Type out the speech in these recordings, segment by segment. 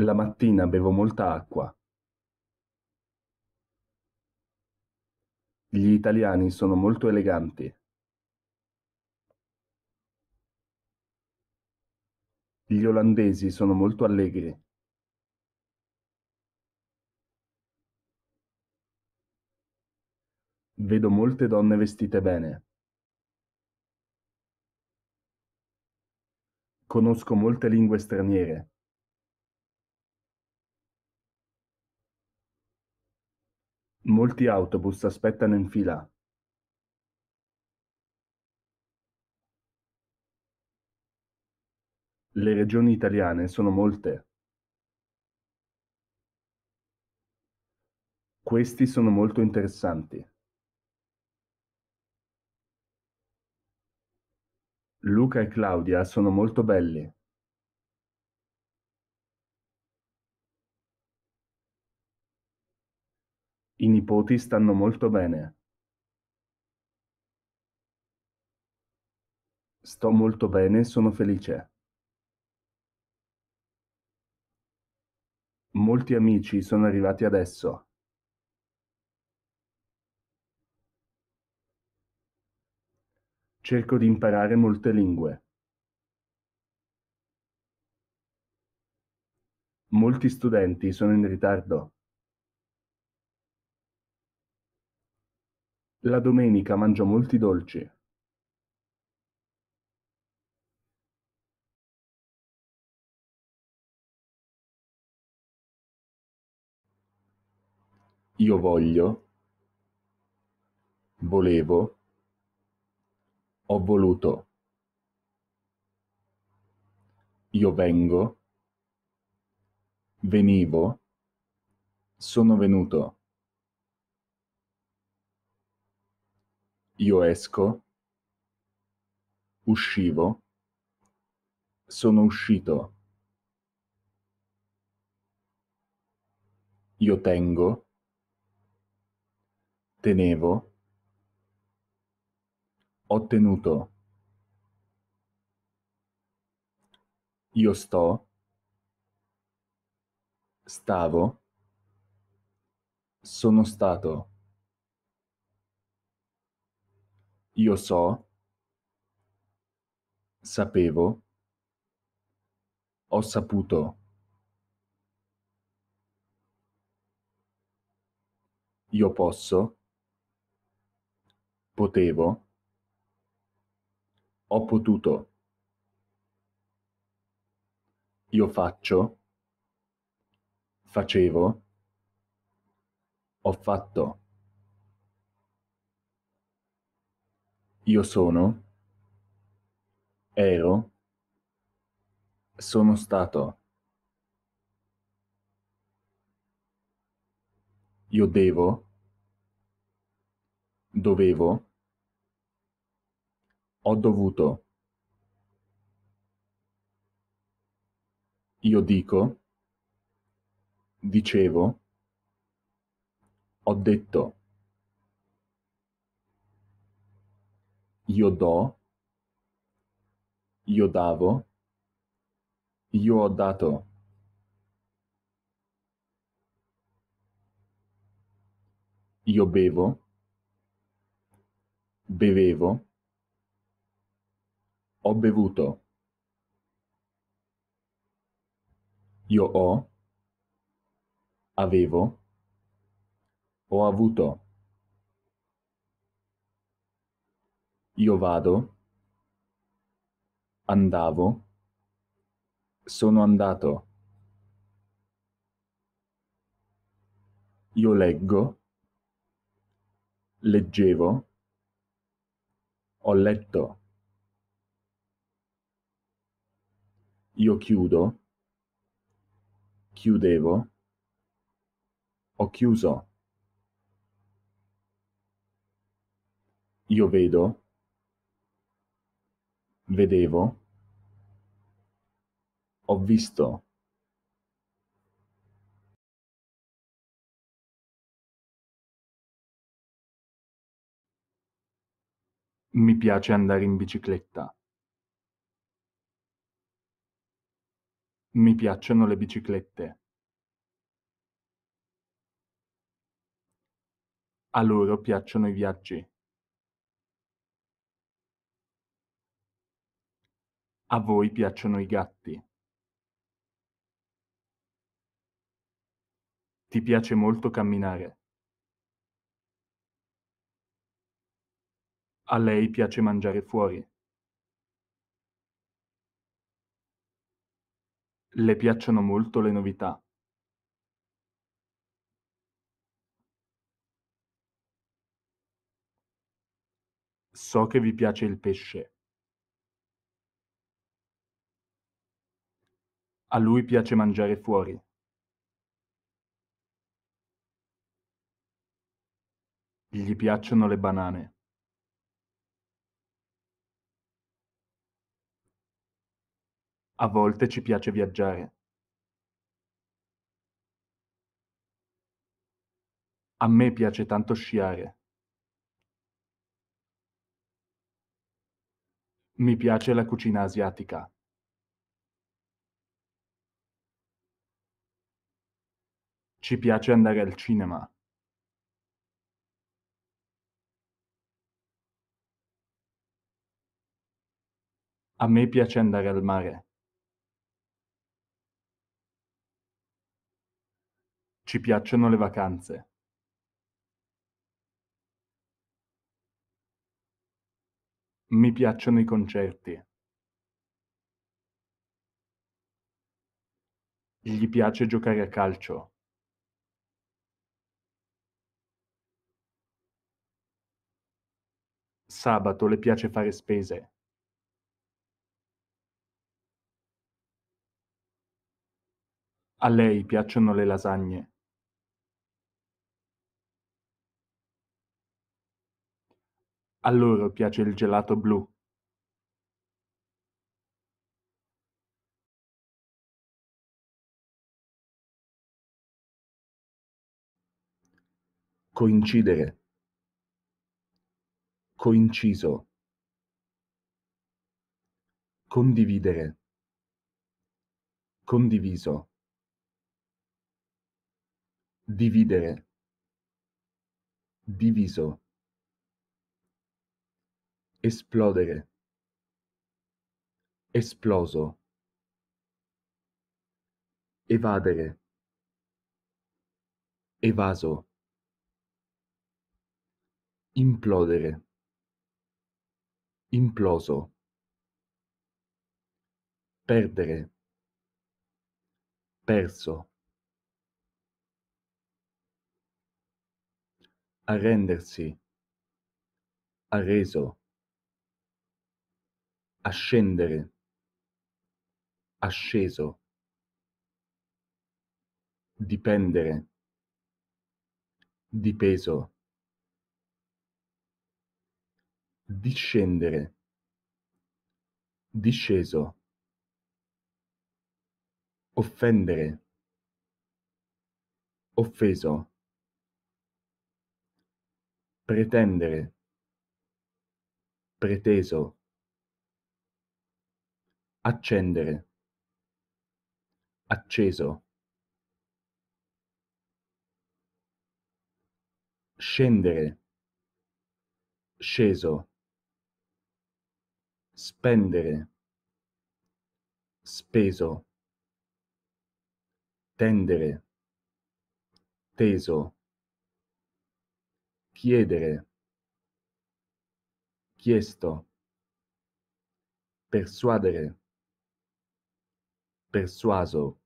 La mattina bevo molta acqua. Gli italiani sono molto eleganti. Gli olandesi sono molto allegri. Vedo molte donne vestite bene. Conosco molte lingue straniere. Molti autobus aspettano in fila. Le regioni italiane sono molte. Questi sono molto interessanti. Luca e Claudia sono molto belli. I nipoti stanno molto bene. Sto molto bene, sono felice. Molti amici sono arrivati adesso. Cerco di imparare molte lingue. Molti studenti sono in ritardo. La domenica mangiò molti dolci. Io voglio, volevo, ho voluto. Io vengo, venivo, sono venuto. Io esco, uscivo, sono uscito. Io tengo, tenevo, ho tenuto. Io sto, stavo, sono stato. Io so, sapevo, ho saputo. Io posso, potevo, ho potuto. Io faccio, facevo, ho fatto. Io sono, ero, sono stato. Io devo, dovevo, ho dovuto. Io dico, dicevo, ho detto. io do, io davo, io ho dato. Io bevo, bevevo, ho bevuto. Io ho, avevo, ho avuto. Io vado, andavo, sono andato. Io leggo, leggevo, ho letto. Io chiudo, chiudevo, ho chiuso. Io vedo, vedevo, ho visto. Mi piace andare in bicicletta. Mi piacciono le biciclette. A loro piacciono i viaggi. A voi piacciono i gatti? Ti piace molto camminare? A lei piace mangiare fuori? Le piacciono molto le novità? So che vi piace il pesce. A lui piace mangiare fuori. Gli piacciono le banane. A volte ci piace viaggiare. A me piace tanto sciare. Mi piace la cucina asiatica. Ci piace andare al cinema. A me piace andare al mare. Ci piacciono le vacanze. Mi piacciono i concerti. Gli piace giocare a calcio. sabato le piace fare spese. A lei piacciono le lasagne. A loro piace il gelato blu. Coincidere coinciso condividere condiviso dividere diviso esplodere esploso evadere evaso implodere imploso perdere perso arrendersi arreso ascendere asceso dipendere Dipeso. peso discendere, disceso, offendere, offeso, pretendere, preteso, accendere, acceso. Scendere, sceso spendere, speso, tendere, teso, chiedere, chiesto, persuadere, persuaso,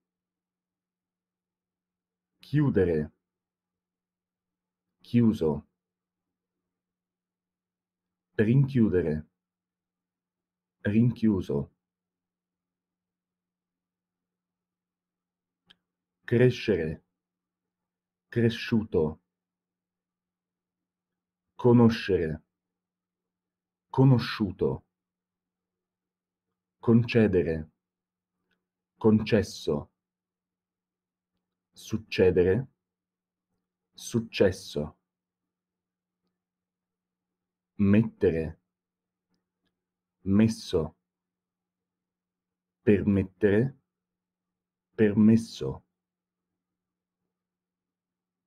chiudere, chiuso, rinchiudere rinchiuso. Crescere, cresciuto. Conoscere, conosciuto. Concedere, concesso. Succedere, successo mettere messo permettere permesso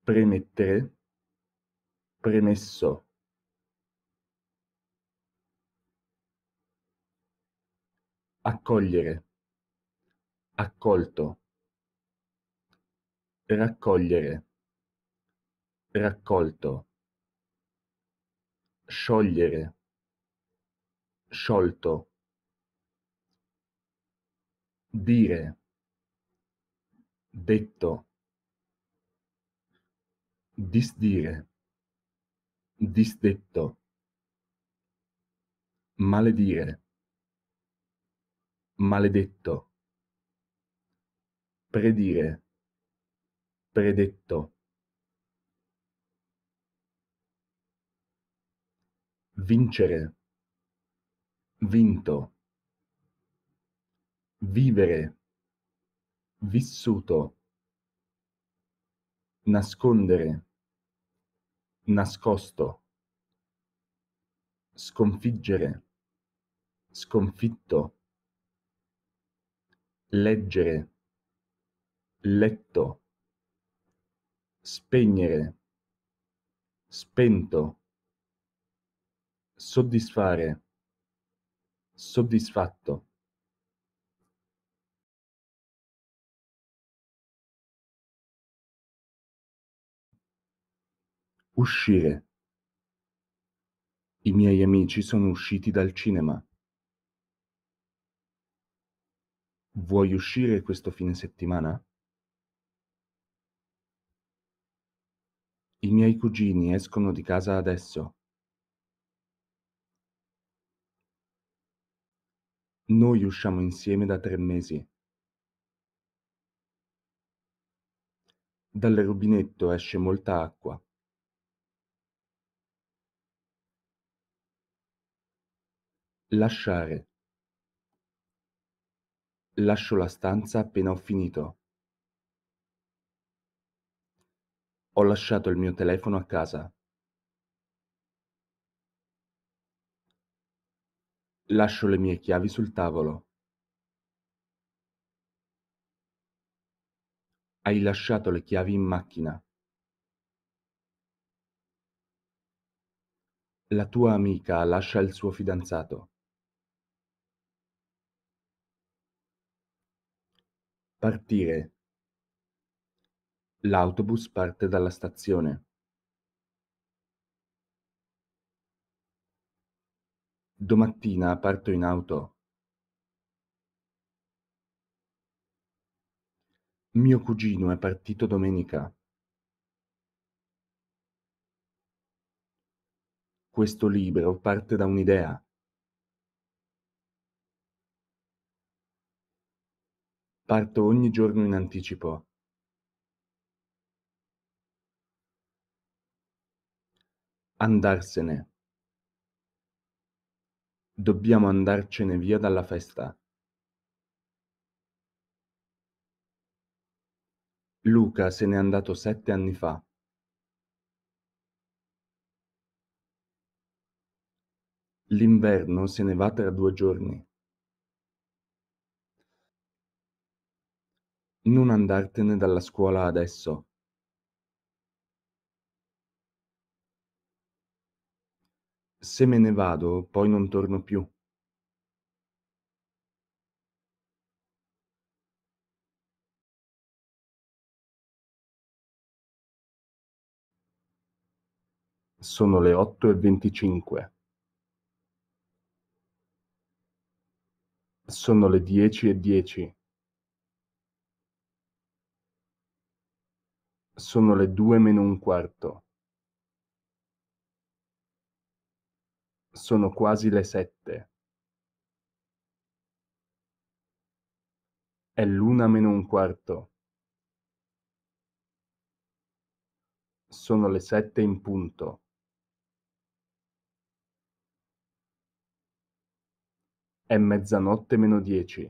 premettere premesso accogliere accolto raccogliere raccolto sciogliere sciolto dire, detto, disdire, disdetto, maledire, maledetto, predire, predetto, vincere, vinto, vivere, vissuto, nascondere, nascosto, sconfiggere, sconfitto, leggere, letto, spegnere, spento, soddisfare soddisfatto Uscire. I miei amici sono usciti dal cinema. Vuoi uscire questo fine settimana? I miei cugini escono di casa adesso. Noi usciamo insieme da tre mesi. Dal rubinetto esce molta acqua. Lasciare. Lascio la stanza appena ho finito. Ho lasciato il mio telefono a casa. Lascio le mie chiavi sul tavolo. Hai lasciato le chiavi in macchina. La tua amica lascia il suo fidanzato. Partire. L'autobus parte dalla stazione. Domattina parto in auto. Mio cugino è partito domenica. Questo libro parte da un'idea. Parto ogni giorno in anticipo. Andarsene. Dobbiamo andarcene via dalla festa. Luca se n'è andato sette anni fa. L'inverno se ne va tra due giorni. Non andartene dalla scuola adesso. Se me ne vado, poi non torno più. Sono le otto e venticinque. Sono le dieci e dieci. Sono le due meno un quarto. Sono quasi le sette. È l'una meno un quarto. Sono le sette in punto. È mezzanotte meno dieci.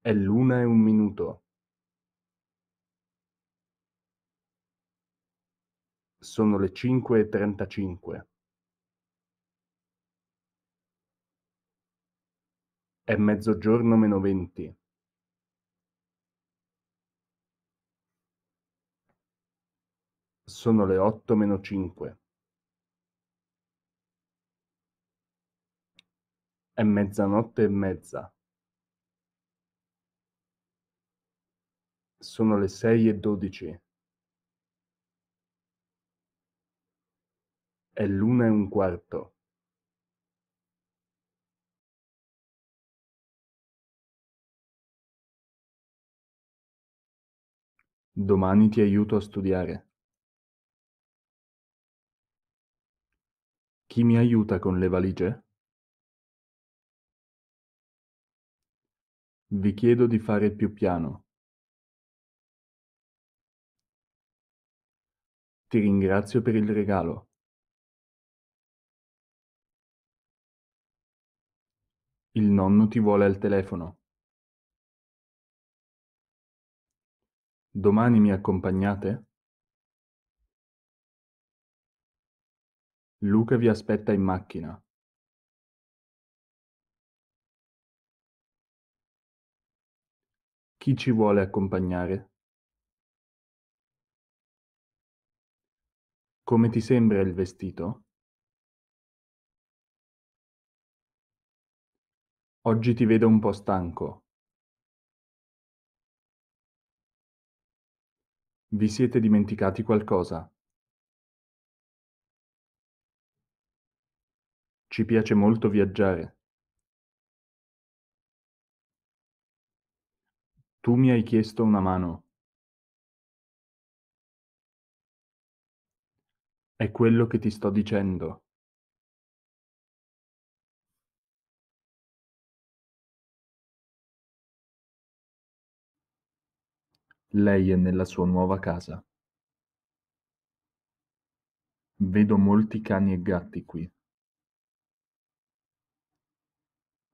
È l'una e un minuto. sono le 5.35. È mezzogiorno meno 20. Sono le 8 meno 5. È mezzanotte e mezza. Sono le 6 e 12. È l'una e un quarto. Domani ti aiuto a studiare. Chi mi aiuta con le valigie? Vi chiedo di fare più piano. Ti ringrazio per il regalo. Il nonno ti vuole al telefono. Domani mi accompagnate? Luca vi aspetta in macchina. Chi ci vuole accompagnare? Come ti sembra il vestito? Oggi ti vedo un po' stanco. Vi siete dimenticati qualcosa? Ci piace molto viaggiare. Tu mi hai chiesto una mano. È quello che ti sto dicendo. Lei è nella sua nuova casa. Vedo molti cani e gatti qui.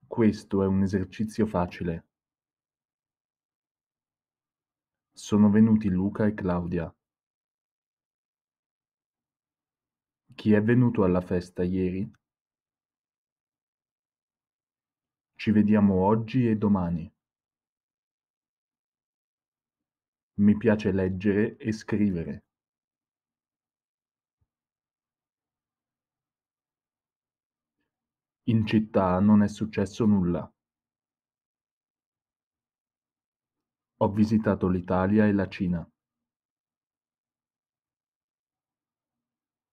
Questo è un esercizio facile. Sono venuti Luca e Claudia. Chi è venuto alla festa ieri? Ci vediamo oggi e domani. Mi piace leggere e scrivere. In città non è successo nulla. Ho visitato l'Italia e la Cina.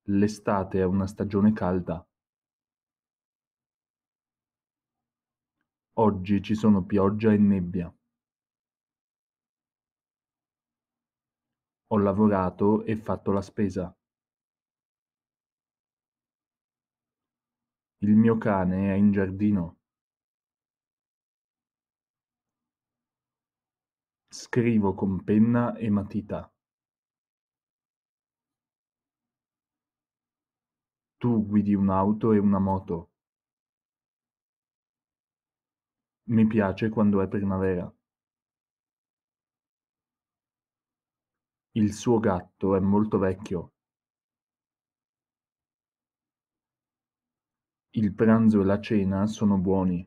L'estate è una stagione calda. Oggi ci sono pioggia e nebbia. Ho lavorato e fatto la spesa. Il mio cane è in giardino. Scrivo con penna e matita. Tu guidi un'auto e una moto. Mi piace quando è primavera. Il suo gatto è molto vecchio. Il pranzo e la cena sono buoni.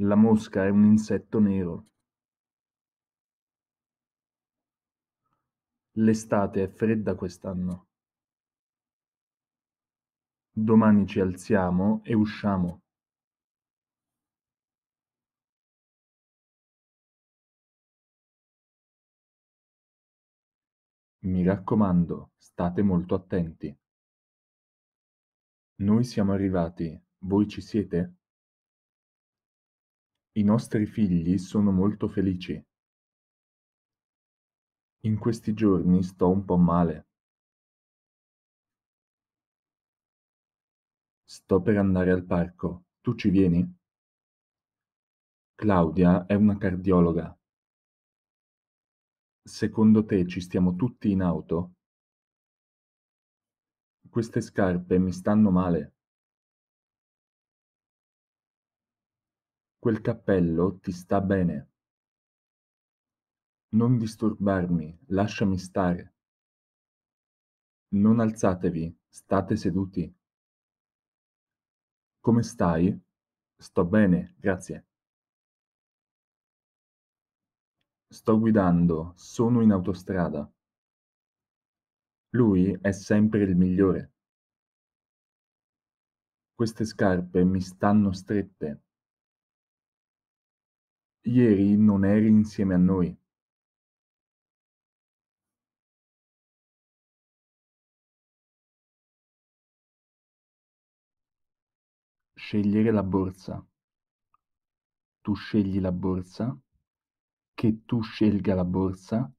La mosca è un insetto nero. L'estate è fredda quest'anno. Domani ci alziamo e usciamo. Mi raccomando, state molto attenti. Noi siamo arrivati, voi ci siete? I nostri figli sono molto felici. In questi giorni sto un po' male. Sto per andare al parco. Tu ci vieni? Claudia è una cardiologa. Secondo te ci stiamo tutti in auto? Queste scarpe mi stanno male. Quel cappello ti sta bene. Non disturbarmi, lasciami stare. Non alzatevi, state seduti. Come stai? Sto bene, grazie. Sto guidando, sono in autostrada. Lui è sempre il migliore. Queste scarpe mi stanno strette. Ieri non eri insieme a noi. Scegliere la borsa. Tu scegli la borsa che tu scelga la borsa,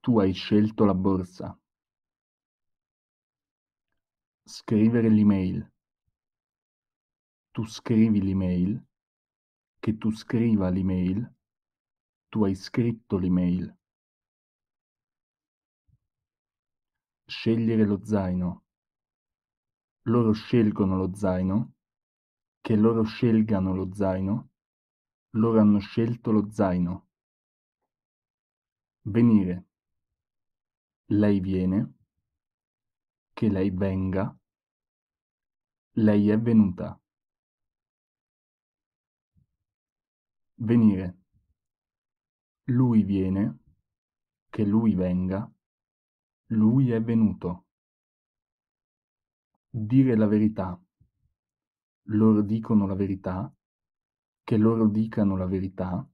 tu hai scelto la borsa. Scrivere l'email. Tu scrivi l'email, che tu scriva l'email, tu hai scritto l'email. Scegliere lo zaino. Loro scelgono lo zaino, che loro scelgano lo zaino, loro hanno scelto lo zaino. Venire. Lei viene. Che lei venga. Lei è venuta. Venire. Lui viene. Che lui venga. Lui è venuto. Dire la verità. Loro dicono la verità che loro dicano la verità,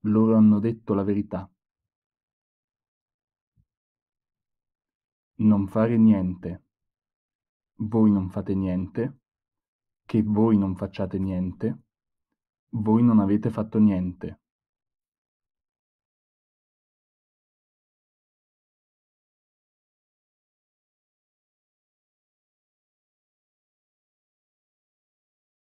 loro hanno detto la verità. Non fare niente. Voi non fate niente, che voi non facciate niente, voi non avete fatto niente.